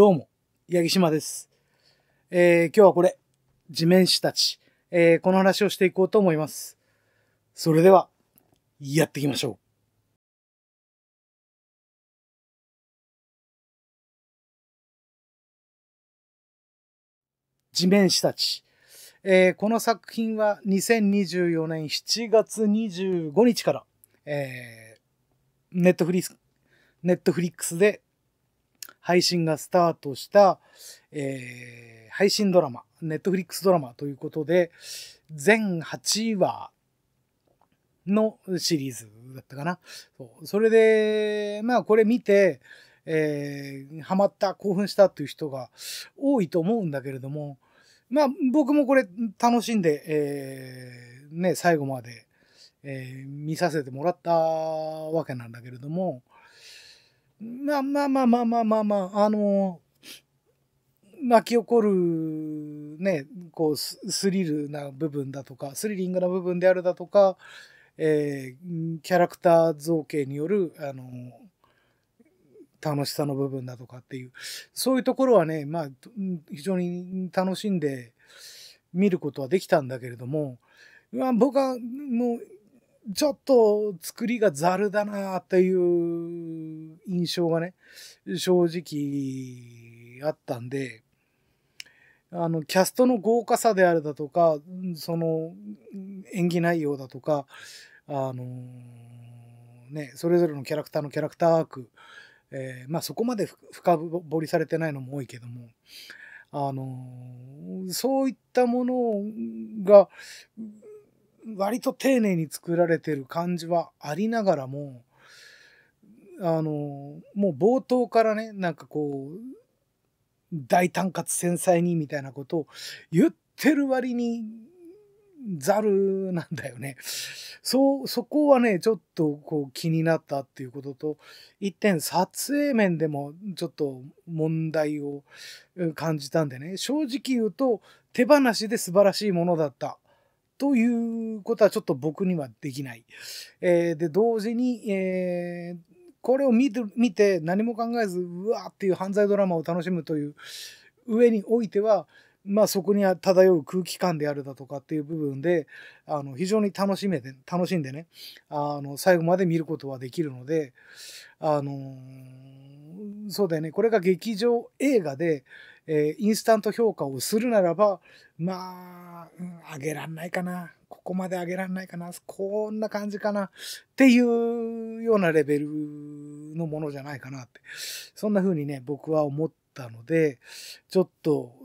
どうも、八木島です。えー、今日はこれ、地面師たち、えー、この話をしていこうと思います。それでは、やっていきましょう。地面師たち。えー、この作品は2024年7月25日から、えー、ネットフリックス、ネットフリックスで配信がスタートした、えー、配信ドラマ、ネットフリックスドラマということで、全8話のシリーズだったかな。そうそれで、まあこれ見て、えー、ハマった、興奮したという人が多いと思うんだけれども、まあ僕もこれ楽しんで、えー、ね、最後まで、えー、見させてもらったわけなんだけれども、まあまあまあまあまあまあ、まあ、あのー、巻き起こるね、こうスリルな部分だとか、スリリングな部分であるだとか、えー、キャラクター造形による、あのー、楽しさの部分だとかっていう、そういうところはね、まあ、非常に楽しんで見ることはできたんだけれども、まあ、僕はもうちょっと作りがざるだなっていう印象がね、正直あったんで、あの、キャストの豪華さであるだとか、その、演技内容だとか、あのね、それぞれのキャラクターのキャラクターアーク、えー、まあそこまで深掘りされてないのも多いけども、あのそういったものが、割と丁寧に作られてる感じはありながらも、あの、もう冒頭からね、なんかこう、大胆かつ繊細にみたいなことを言ってる割に、ざるなんだよね。そう、そこはね、ちょっとこう気になったっていうことと、一点撮影面でもちょっと問題を感じたんでね、正直言うと手放しで素晴らしいものだった。ということはちょっと僕にはできない。えー、で、同時に、えー、これを見て見て何も考えず、うわーっていう犯罪ドラマを楽しむという上においては、まあ、そこに漂う空気感であるだとかっていう部分であの非常に楽しめて楽しんでねあの最後まで見ることはできるのであのそうだよねこれが劇場映画でえー、インスタント評価をするならば、まあ、うん、上げらんないかな。ここまで上げらんないかな。こんな感じかな。っていうようなレベルのものじゃないかなって。そんな風にね、僕は思ったので、ちょっと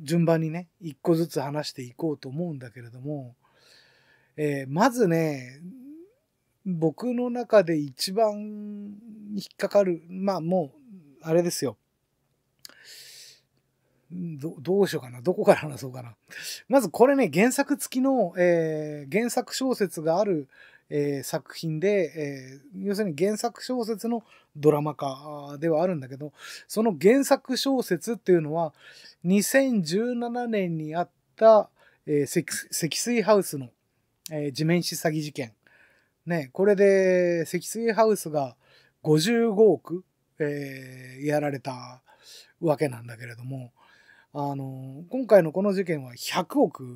順番にね、一個ずつ話していこうと思うんだけれども、えー、まずね、僕の中で一番引っかかる、まあもう、あれですよ。どどうしようかな。どこから話そうかな。まずこれね、原作付きの、えー、原作小説がある、えー、作品で、えー、要するに原作小説のドラマ化ではあるんだけど、その原作小説っていうのは、2017年にあった、えー、積水ハウスの、えー、地面師詐欺事件。ね、これで積水ハウスが55億、えー、やられたわけなんだけれども、あの今回のこの事件は100億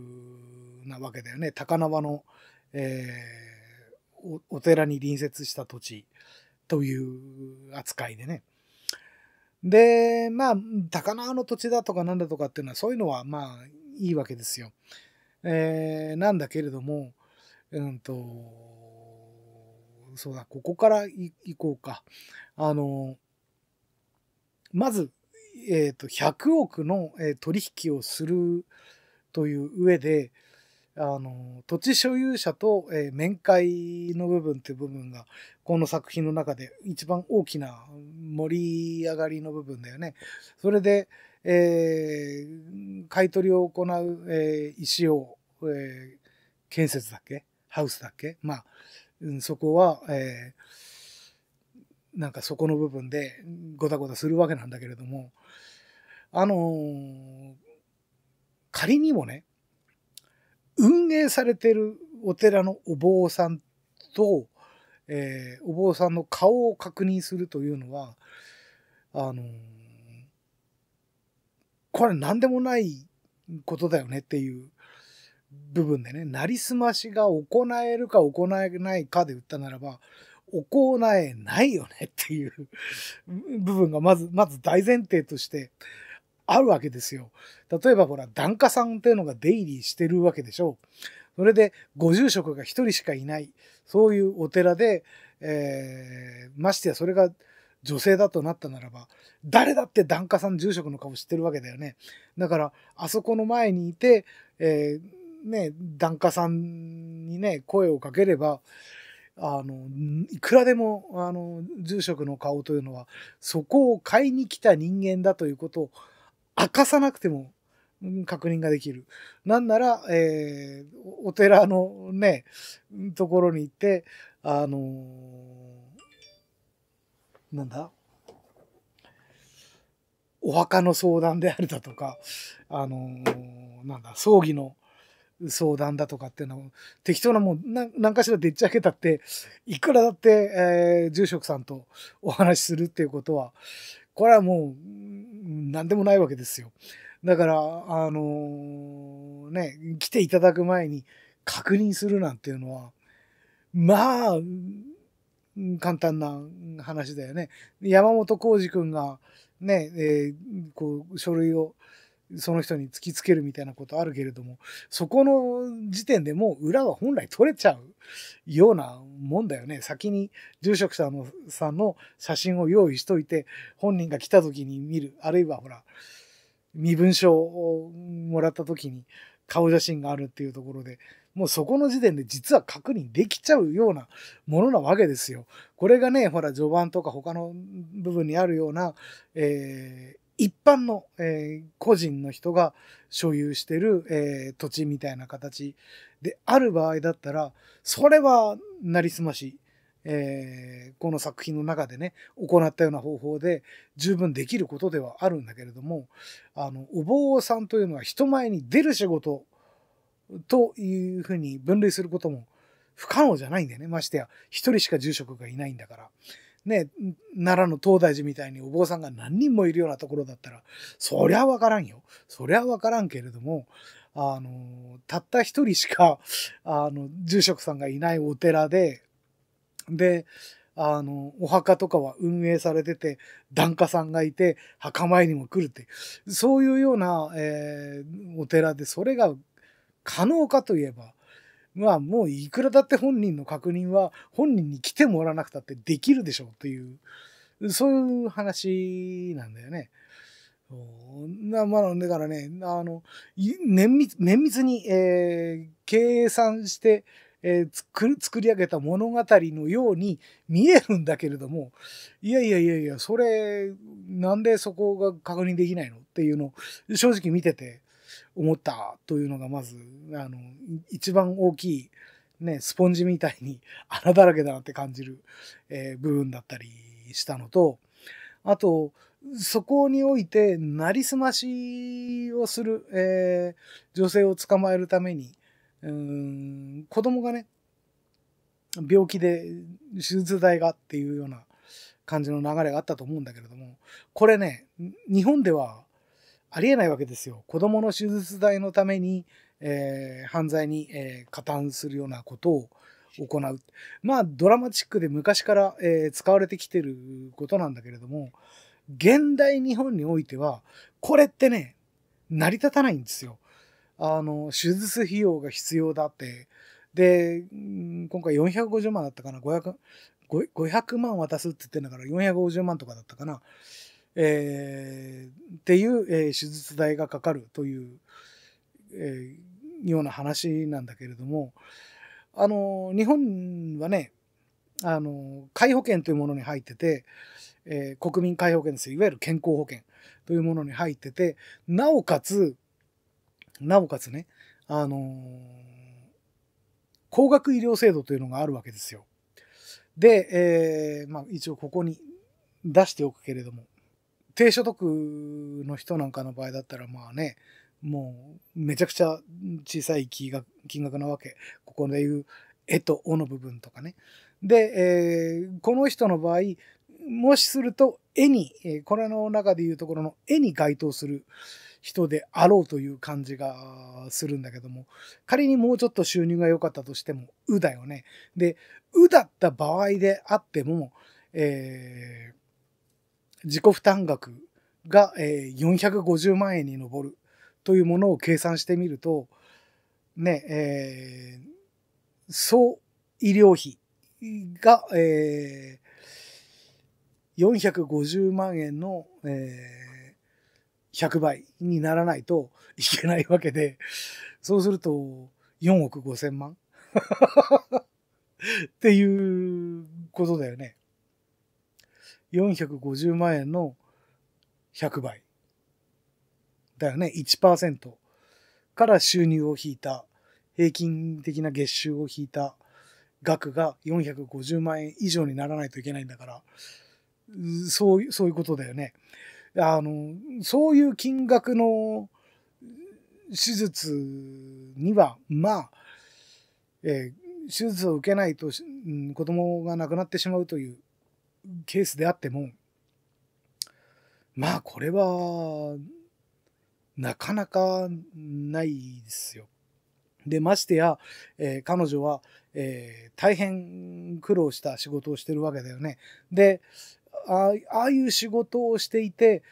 なわけだよね高輪の、えー、お寺に隣接した土地という扱いでね。でまあ高輪の土地だとかなんだとかっていうのはそういうのはまあいいわけですよ。えー、なんだけれどもうんとそうだここから行こうか。あのまずえーと、100億の、えー、取引をするという上であの土地所有者と、えー、面会の部分という部分がこの作品の中で一番大きな盛り上がりの部分だよね。それで、えー、買い取りを行う、えー、石を、え建設だっけハウスだっけまあ、うん、そこは、えーなんかそこの部分でごたごたするわけなんだけれども、あのー、仮にもね、運営されてるお寺のお坊さんと、えー、お坊さんの顔を確認するというのは、あのー、これ何でもないことだよねっていう部分でね、なりすましが行えるか行えないかで言ったならば、行えないよねっていう部分がまず、まず大前提としてあるわけですよ。例えばほら、檀家さんっていうのが出入りしてるわけでしょう。それで、ご住職が一人しかいない、そういうお寺で、えー、ましてやそれが女性だとなったならば、誰だって檀家さん住職の顔知ってるわけだよね。だから、あそこの前にいて、えー、ね、檀家さんにね、声をかければ、あの、いくらでも、あの、住職の顔というのは、そこを買いに来た人間だということを明かさなくても確認ができる。なんなら、えー、お寺のね、ところに行って、あのー、なんだお墓の相談であるだとか、あのー、なんだ、葬儀の相談だとかっていうのを適当なもう何かしらでっち上げたっていくらだって、えー、住職さんとお話しするっていうことはこれはもう何でもないわけですよだからあのー、ね来ていただく前に確認するなんていうのはまあ簡単な話だよね山本浩二君がね、えー、こう書類をその人に突きつけるみたいなことあるけれども、そこの時点でもう裏は本来取れちゃうようなもんだよね。先に住職者のさんの写真を用意しといて、本人が来た時に見る、あるいはほら、身分証をもらった時に顔写真があるっていうところで、もうそこの時点で実は確認できちゃうようなものなわけですよ。これがね、ほら、序盤とか他の部分にあるような、えー、一般の、えー、個人の人が所有してる、えー、土地みたいな形である場合だったら、それはなりすまし、えー、この作品の中でね、行ったような方法で十分できることではあるんだけれども、あの、お坊さんというのは人前に出る仕事というふうに分類することも不可能じゃないんだよね。ましてや、一人しか住職がいないんだから。ね、奈良の東大寺みたいにお坊さんが何人もいるようなところだったら、そりゃわからんよ。そりゃわからんけれども、あの、たった一人しか、あの、住職さんがいないお寺で、で、あの、お墓とかは運営されてて、檀家さんがいて、墓参りも来るって、そういうような、えー、お寺で、それが可能かといえば、まあもういくらだって本人の確認は本人に来てもらわなくたってできるでしょうという、そういう話なんだよね。なまあ、だからね、あの、綿密綿密に、えー、計算して、えー、作作り上げた物語のように見えるんだけれども、いやいやいやいや、それ、なんでそこが確認できないのっていうのを正直見てて、思ったというのがまず、あの、一番大きい、ね、スポンジみたいに 穴だらけだなって感じる、えー、部分だったりしたのと、あと、そこにおいて、なりすましをする、えー、女性を捕まえるために、うん子供がね、病気で手術代がっていうような感じの流れがあったと思うんだけれども、これね、日本ではありえないわけですよ。子供の手術代のために、えー、犯罪に、えー、加担するようなことを行う。まあ、ドラマチックで昔から、えー、使われてきてることなんだけれども、現代日本においては、これってね、成り立たないんですよ。あの、手術費用が必要だって。で、今回450万だったかな、500、500万渡すって言ってんだから450万とかだったかな。えー、っていう、えー、手術代がかかるという、えー、ような話なんだけれども、あの、日本はね、あの、皆保険というものに入ってて、えー、国民皆保険ですよ。いわゆる健康保険というものに入ってて、なおかつ、なおかつね、あの高額医療制度というのがあるわけですよ。で、えー、まあ一応ここに出しておくけれども、低所得の人なんかの場合だったら、まあね、もうめちゃくちゃ小さい金額金額なわけ。ここでいう絵とおの部分とかね。で、えー、この人の場合、もしすると絵に、えこれの中でいうところの絵に該当する人であろうという感じがするんだけども、仮にもうちょっと収入が良かったとしても、うだよね。で、うだった場合であっても、えー自己負担額が、えー、450万円に上るというものを計算してみると、ね、えー、総医療費が、えー、450万円の、えー、100倍にならないといけないわけで、そうすると4億5千万 っていうことだよね。450万円の100倍。だよね。1%から収入を引いた、平均的な月収を引いた額が450万円以上にならないといけないんだから、そう、そういうことだよね。あの、そういう金額の手術には、まあ、えー、手術を受けないと、うん、子供が亡くなってしまうというケースであっても、まあこれは、なかなかないですよ。で、ましてや、えー、彼女は、えー、大変苦労した仕事をしてるわけだよね。で、ああいう仕事をしていて、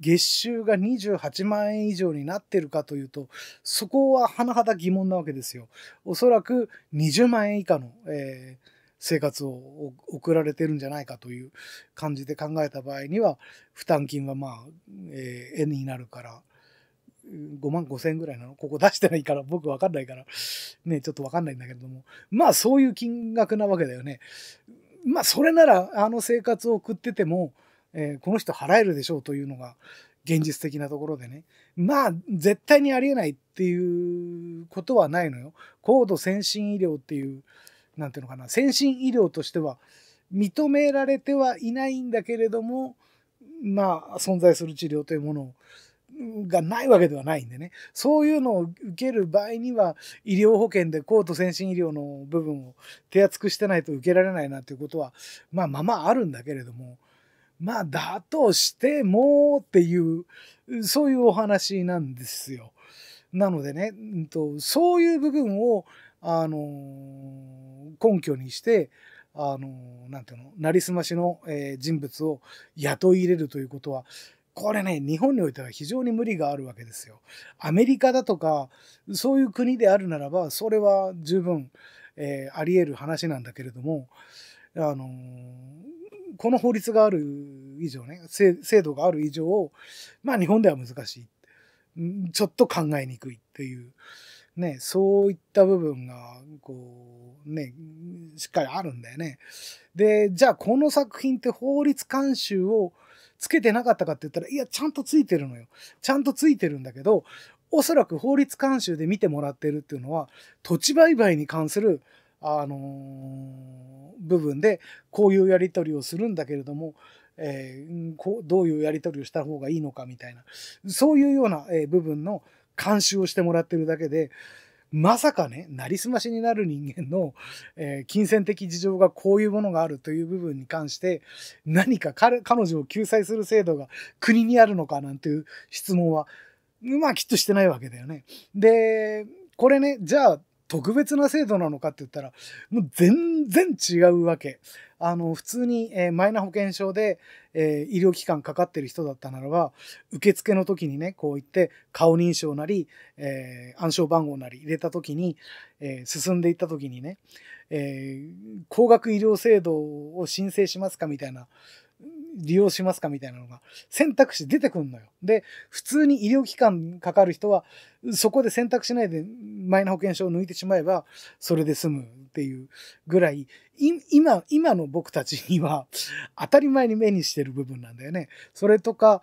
月収が28万円以上になってるかというと、そこは甚だ疑問なわけですよ。おそらく20万円以下の、えー生活を送られてるんじゃないかという感じで考えた場合には、負担金はまあ、えになるから、5万5千円ぐらいなのここ出してないから、僕わかんないから、ね、ちょっとわかんないんだけれども、まあそういう金額なわけだよね。まあそれなら、あの生活を送ってても、えこの人払えるでしょうというのが現実的なところでね。まあ、絶対にありえないっていうことはないのよ。高度先進医療っていう、んていうのかな先進医療としては認められてはいないんだけれどもまあ存在する治療というものがないわけではないんでねそういうのを受ける場合には医療保険で高度先進医療の部分を手厚くしてないと受けられないなということはまあまあまああるんだけれどもまあだとしてもっていうそういうお話なんですよ。なのでね、うんと、そういう部分をあの根拠にして、あのなんていうの、なりすましの、えー、人物を雇い入れるということは、これね、日本においては非常に無理があるわけですよ。アメリカだとか、そういう国であるならば、それは十分、えー、あり得る話なんだけれども、あのこの法律がある以上ね、制度がある以上、まあ日本では難しい。ちょっと考えにくいっていうね、そういった部分が、こう、ね、しっかりあるんだよね。で、じゃあこの作品って法律監修をつけてなかったかって言ったら、いや、ちゃんとついてるのよ。ちゃんとついてるんだけど、おそらく法律監修で見てもらってるっていうのは、土地売買に関する、あのー、部分で、こういうやり取りをするんだけれども、えー、こうどういうやり取りをした方がいいのかみたいな、そういうような、えー、部分の、監修をしてもらってるだけで、まさかね、なりすましになる人間の、えー、金銭的事情がこういうものがあるという部分に関して、何か彼彼女を救済する制度が国にあるのかなんていう質問は、まあきっとしてないわけだよね。で、これね、じゃあ特別な制度なのかって言ったら、もう全然違うわけ。あの、普通に、えー、マイナ保険証で、えー、医療機関かかってる人だったならば、受付の時にね、こう言って、顔認証なり、えー、暗証番号なり入れた時に、えー、進んでいった時にね、えー、高額医療制度を申請しますかみたいな利用しますかみたいなのが選択肢出てくんのよ。で、普通に医療機関かかる人は、そこで選択しないでマイナ保険証を抜いてしまえば、それで済むっていうぐらい、今、今の僕たちには当たり前に目にしてる部分なんだよね。それとか、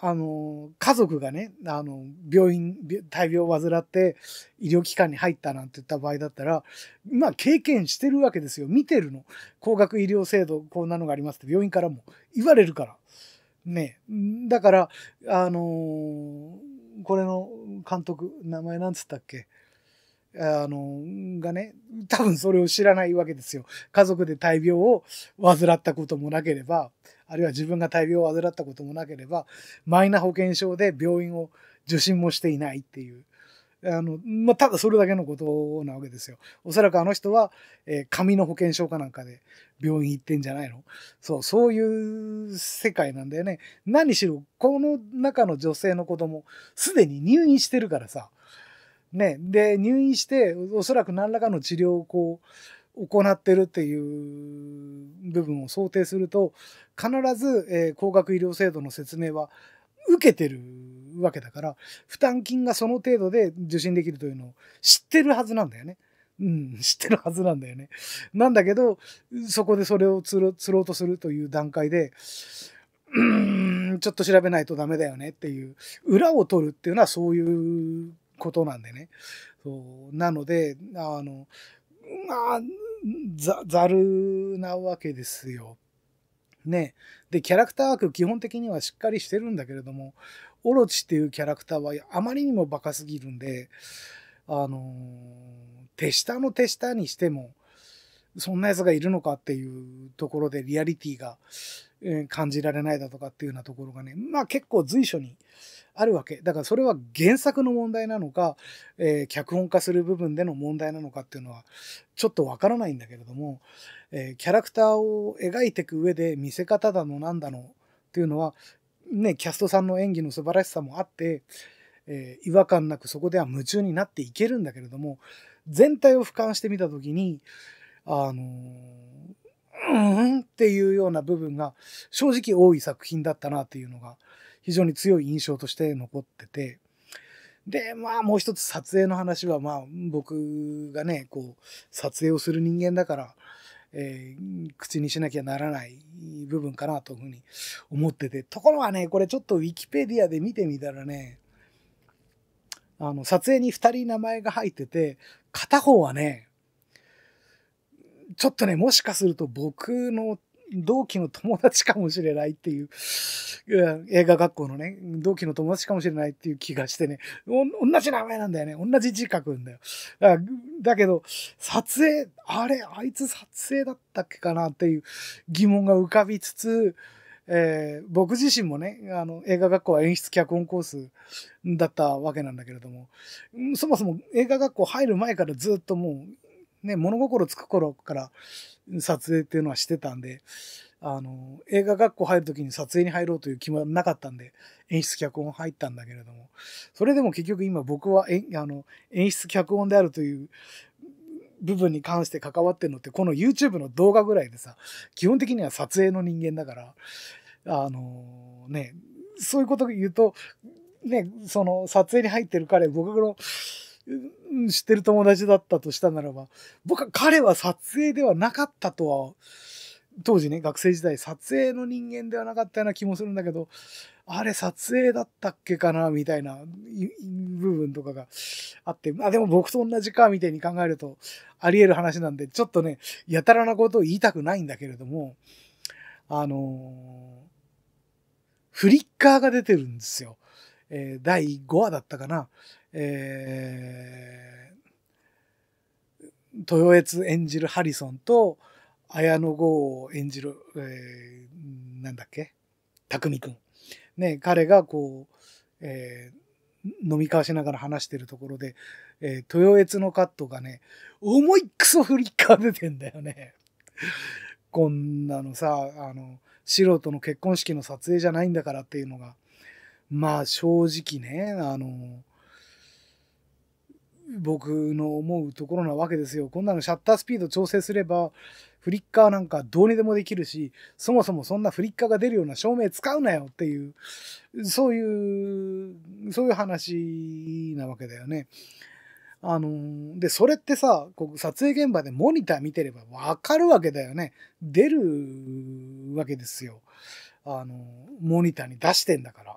あの、家族がね、あの、病院、大病を患って医療機関に入ったなんて言った場合だったら、まあ経験してるわけですよ。見てるの。高額医療制度、こんなのがありますって病院からも言われるから。ね。だから、あのこれの監督、名前なんつったっけあの、がね、多分それを知らないわけですよ。家族で大病を患ったこともなければ、あるいは自分が大病を患ったこともなければ、マイナ保険証で病院を受診もしていないっていう。あの、まあ、ただそれだけのことなわけですよ。おそらくあの人は、えー、紙の保険証かなんかで病院行ってんじゃないのそう、そういう世界なんだよね。何しろ、この中の女性の子供、すでに入院してるからさ、ね、で、入院して、おそらく何らかの治療をこう、行ってるっていう部分を想定すると、必ず、えー、高額医療制度の説明は受けてるわけだから、負担金がその程度で受診できるというのを知ってるはずなんだよね。うん、知ってるはずなんだよね。なんだけど、そこでそれを釣ろ釣ろうとするという段階で、うーん、ちょっと調べないとダメだよねっていう、裏を取るっていうのはそういうことなんでね。そうなので、あの、まあ、ざ、ざるなわけですよ。ね。で、キャラクター枠基本的にはしっかりしてるんだけれども、オロチっていうキャラクターはあまりにもバカすぎるんで、あの手下の手下にしても、そんな奴がいるのかっていうところでリアリティが感じられないだとかっていうようなところがね、まあ結構随所にあるわけ。だからそれは原作の問題なのか、えー、脚本化する部分での問題なのかっていうのはちょっとわからないんだけれども、えー、キャラクターを描いていく上で見せ方だのなんだのっていうのは、ね、キャストさんの演技の素晴らしさもあって、えー、違和感なくそこでは夢中になっていけるんだけれども、全体を俯瞰してみた時に、あのー、うんっていうような部分が正直多い作品だったなっていうのが、非常に強い印象として残ってて、で、まあもう一つ撮影の話は、まあ僕がね、こう、撮影をする人間だから、えー、口にしなきゃならない部分かなというふうに思ってて、ところがね、これちょっとウィキペディアで見てみたらね、あの、撮影に2人名前が入ってて、片方はね、ちょっとね、もしかすると僕の同期の友達かもしれないっていう、映画学校のね、同期の友達かもしれないっていう気がしてね、同じ名前なんだよね。同じ字書くんだよ。だだけど、撮影、あれ、あいつ撮影だったっけかなっていう疑問が浮かびつつ、えー、僕自身もね、あの、映画学校は演出脚本コースだったわけなんだけれども、そもそも映画学校入る前からずっともうね、物心つく頃から撮影っていうのはしてたんで、あの、映画学校入る時に撮影に入ろうという気もなかったんで、演出脚本入ったんだけれども、それでも結局今僕はえあの演出脚本であるという部分に関して関わってるのって、この YouTube の動画ぐらいでさ、基本的には撮影の人間だから、あのね、そういうこと言うと、ね、その撮影に入ってる彼、僕の知ってる友達だったとしたならば、僕は彼は撮影ではなかったとは、当時ね、学生時代撮影の人間ではなかったような気もするんだけど、あれ撮影だったっけかなみたいな部分とかがあって、あ、でも僕と同じかみたいに考えるとあり得る話なんで、ちょっとね、やたらなことを言いたくないんだけれども、あのー、フリッカーが出てるんですよ。えー、第5話だったかな。えー、豊悦演じるハリソンと綾野剛を演じる、えー、なんだっけ匠くん。ね、彼がこう、えー、飲み交わしながら話してるところで、えー、豊悦のカットがね、重いクソフリッカー出てんだよね。こんなのさ、あの、素人の結婚式の撮影じゃないんだからっていうのが、まあ正直ね、あの、僕の思うところなわけですよ。こんなのシャッタースピード調整すれば、フリッカーなんかどうにでもできるし、そもそもそんなフリッカーが出るような照明使うなよっていう、そういう、そういう話なわけだよね。あので、それってさ、こう撮影現場でモニター見てればわかるわけだよね。出るわけですよ。あのモニターに出してんだから。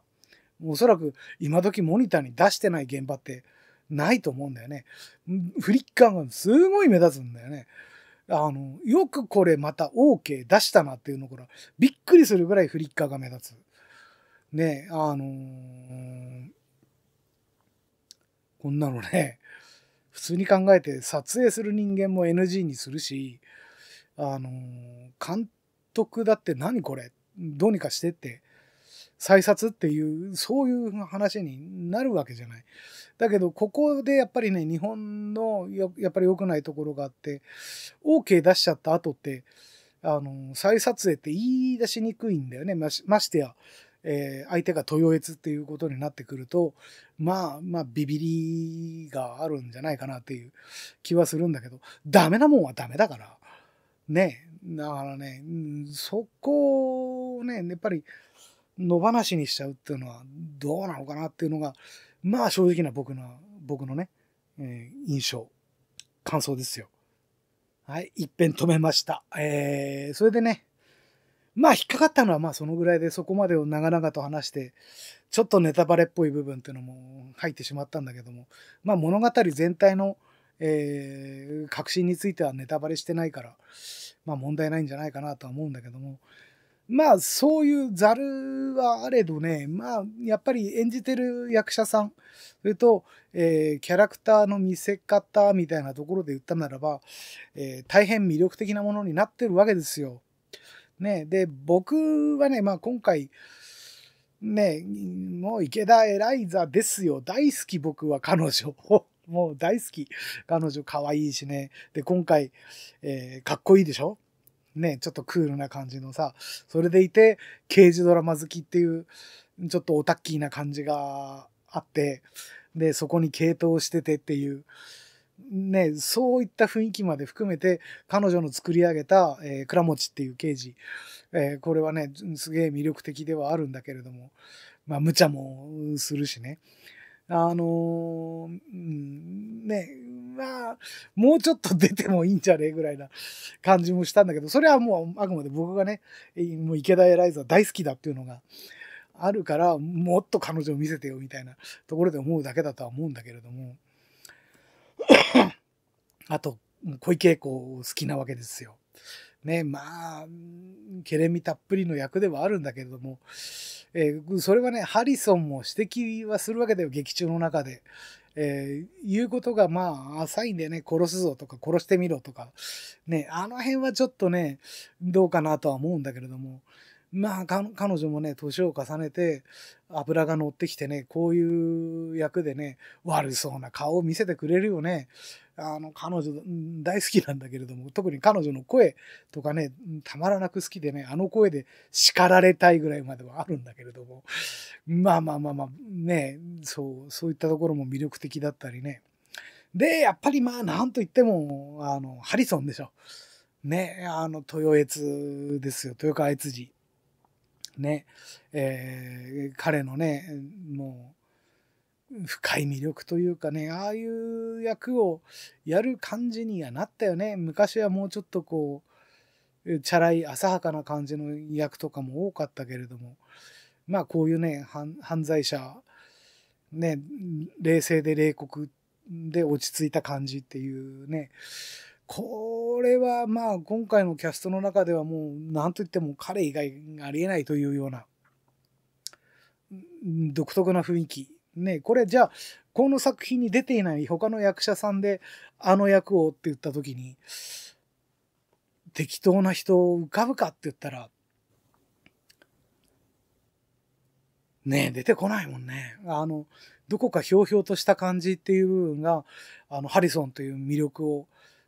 おそらく今時モニターに出してない現場ってないと思うんだよね。フリッカーがすごい目立つんだよね。あの、よくこれまた OK 出したなっていうのから、びっくりするぐらいフリッカーが目立つ。ね、あのー、こんなのね、普通に考えて撮影する人間も NG にするし、あのー、監督だって何これどうにかしてって再殺っていう、そういう話になるわけじゃない。だけど、ここでやっぱりね、日本のやっぱり良くないところがあって、OK 出しちゃった後って、あの、再撮影って言い出しにくいんだよね。ましましてや、えー、相手が豊越っていうことになってくると、まあ、まあ、ビビりがあるんじゃないかなっていう気はするんだけど、ダメなもんはダメだから。ね。だからね、そこをね、やっぱり、野放しにしちゃうっていうのはどうなのかなっていうのが、まあ正直な僕の、僕のね、えー、印象、感想ですよ。はい、一遍止めました。えー、それでね、まあ引っかかったのはまあそのぐらいでそこまでを長々と話して、ちょっとネタバレっぽい部分っていうのも入ってしまったんだけども、まあ物語全体の、えー、核心についてはネタバレしてないから、まあ問題ないんじゃないかなとは思うんだけども、まあ、そういうざるはあれどね、まあ、やっぱり演じてる役者さん、それと、えー、キャラクターの見せ方みたいなところで言ったならば、えー、大変魅力的なものになってるわけですよ。ね、で、僕はね、まあ今回、ね、もう池田エライザですよ。大好き僕は彼女。もう大好き。彼女可愛いしね。で、今回、えー、かっこいいでしょね、ちょっとクールな感じのさ、それでいて、刑事ドラマ好きっていう、ちょっとオタッキーな感じがあって、で、そこに傾倒しててっていう、ね、そういった雰囲気まで含めて、彼女の作り上げた、えー、倉持っていう刑事、えー、これはね、すげえ魅力的ではあるんだけれども、まあ、無茶もするしね。あのー、うん、ね、なもうちょっと出てもいいんじゃねえぐらいな感じもしたんだけど、それはもうあくまで僕がね、もう池田エライザ大好きだっていうのがあるから、もっと彼女を見せてよみたいなところで思うだけだとは思うんだけれども。あと、小池栄子好きなわけですよ。ね、まあ、ケれみたっぷりの役ではあるんだけれども、えー、それはね、ハリソンも指摘はするわけだよ、劇中の中で。えー、言うことがまあ浅いんでね、殺すぞとか殺してみろとか、ね、あの辺はちょっとね、どうかなとは思うんだけれども、まあ彼女もね、年を重ねて油が乗ってきてね、こういう役でね、悪そうな顔を見せてくれるよね。あの、彼女大好きなんだけれども、特に彼女の声とかね、たまらなく好きでね、あの声で叱られたいぐらいまではあるんだけれども、まあまあまあまあ、ね、そう、そういったところも魅力的だったりね。で、やっぱりまあ、なんといっても、あの、ハリソンでしょ。ね、あの、豊越ですよ、豊川悦次。ね、えー、彼のね、もう、深い魅力というかね、ああいう役をやる感じにはなったよね。昔はもうちょっとこう、チャラい浅はかな感じの役とかも多かったけれども、まあこういうね、犯罪者、ね、冷静で冷酷で落ち着いた感じっていうね、これはまあ今回のキャストの中ではもう何と言っても彼以外ありえないというような独特な雰囲気ね、これじゃあ、この作品に出ていない他の役者さんで、あの役をって言った時に、適当な人を浮かぶかって言ったら、ね出てこないもんね。あの、どこかひょうひょうとした感じっていう部分が、あの、ハリソンという魅力を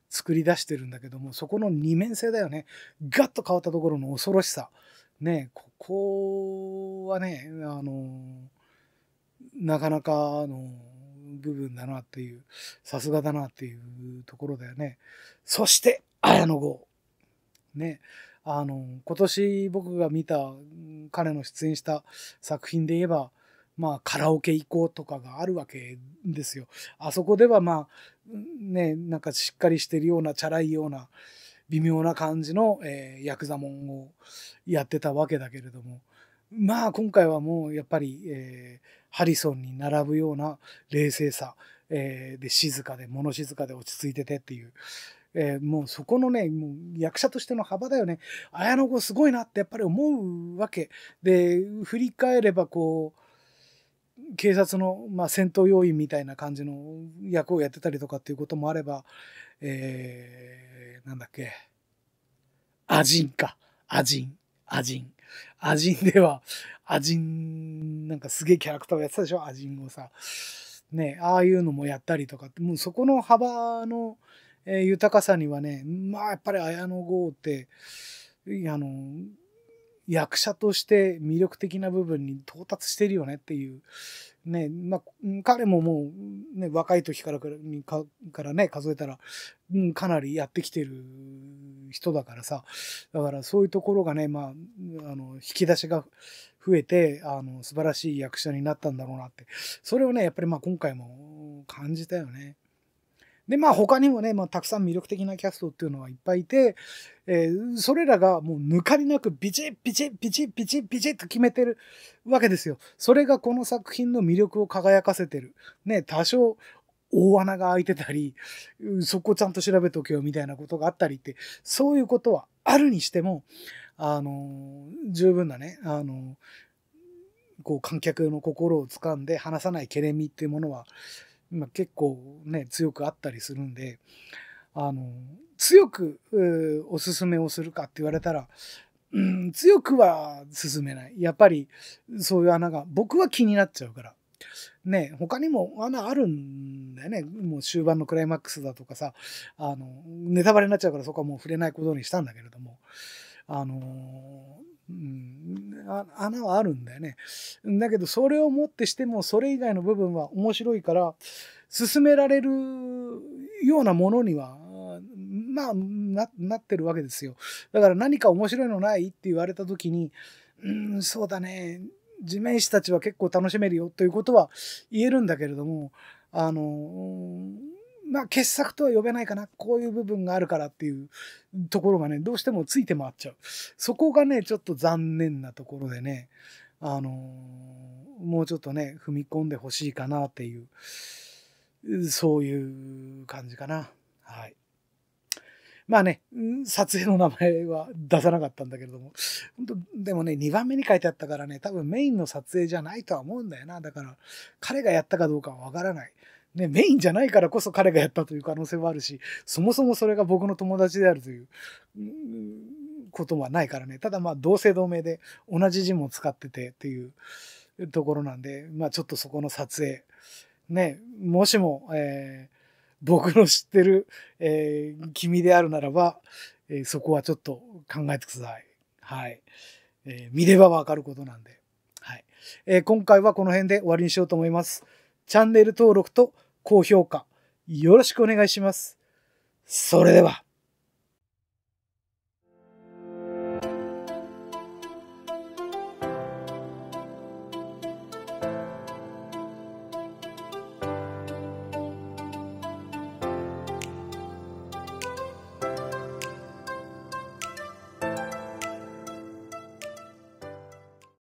作り出してるんだけども、そこの二面性だよね。ガッと変わったところの恐ろしさ。ねここはね、あのーなかなかの部分だなっていう、さすがだなっていうところだよね。そして、綾野剛。ね。あの、今年僕が見た、彼の出演した作品で言えば、まあ、カラオケ行こうとかがあるわけですよ。あそこではまあ、ね、なんかしっかりしてるような、チャラいような、微妙な感じの、えー、ヤクザモンをやってたわけだけれども、まあ今回はもうやっぱり、えー、ハリソンに並ぶような冷静さ、えー、で静かで物静かで落ち着いててっていう、えー、もうそこのねもう役者としての幅だよね綾野剛すごいなってやっぱり思うわけで振り返ればこう警察の、まあ、戦闘要員みたいな感じの役をやってたりとかっていうこともあれば、えー、なんだっけアジンかアジンアジン アジンでは、アジン、なんかすげえキャラクターをやってたでしょアジンをさ。ね、ああいうのもやったりとかって、もうそこの幅の、えー、豊かさにはね、まあやっぱり綾野剛って、あの、役者として魅力的な部分に到達してるよねっていう、ね、まあ、彼ももう、ね、若い時からかからね、数えたら、うん、かなりやってきてる人だからさ、だからそういうところがね、まあ、あの、引き出しが増えて、あの、素晴らしい役者になったんだろうなって、それをね、やっぱりまあ今回も感じたよね。で、まあ他にもね、まあ、たくさん魅力的なキャストっていうのはいっぱいいて、えー、それらがもう抜かりなくビチッビチッビチッビチッビチッと決めてるわけですよ。それがこの作品の魅力を輝かせてる。ね、多少大穴が開いてたり、そこちゃんと調べとけよみたいなことがあったりって、そういうことはあるにしても、あの、十分なね、あの、こう観客の心を掴んで離さないケれみっていうものはまあ、結構ね強くあったりするんであの強くおすすめをするかって言われたら、うん、強くは進めないやっぱりそういう穴が僕は気になっちゃうからね他にも穴あるんだよねもう終盤のクライマックスだとかさあのネタバレになっちゃうからそこはもう触れないことにしたんだけれどもあのうん、穴はあるんだよね。だけどそれをもってしてもそれ以外の部分は面白いから進められるようなものにはまあななってるわけですよ。だから何か面白いのないって言われた時に、うん、そうだね地面師たちは結構楽しめるよということは言えるんだけれどもあのまあ、傑作とは呼べないかな。こういう部分があるからっていうところがね、どうしてもついて回っちゃう。そこがね、ちょっと残念なところでね、あのー、もうちょっとね、踏み込んでほしいかなっていう、そういう感じかな。はい。まあね、撮影の名前は出さなかったんだけれども、本当でもね、2番目に書いてあったからね、多分メインの撮影じゃないとは思うんだよな。だから、彼がやったかどうかはわからない。ね、メインじゃないからこそ彼がやったという可能性もあるし、そもそもそれが僕の友達であるという、ことはないからね。ただまあ、同姓同名で同じ字も使っててっていうところなんで、まあちょっとそこの撮影。ね、もしも、えー、僕の知ってる、えー、君であるならば、えー、そこはちょっと考えてください。はい。えー、見ればわかることなんで。はい。えー、今回はこの辺で終わりにしようと思います。チャンネル登録と高評価、よろしくお願いします。それでは。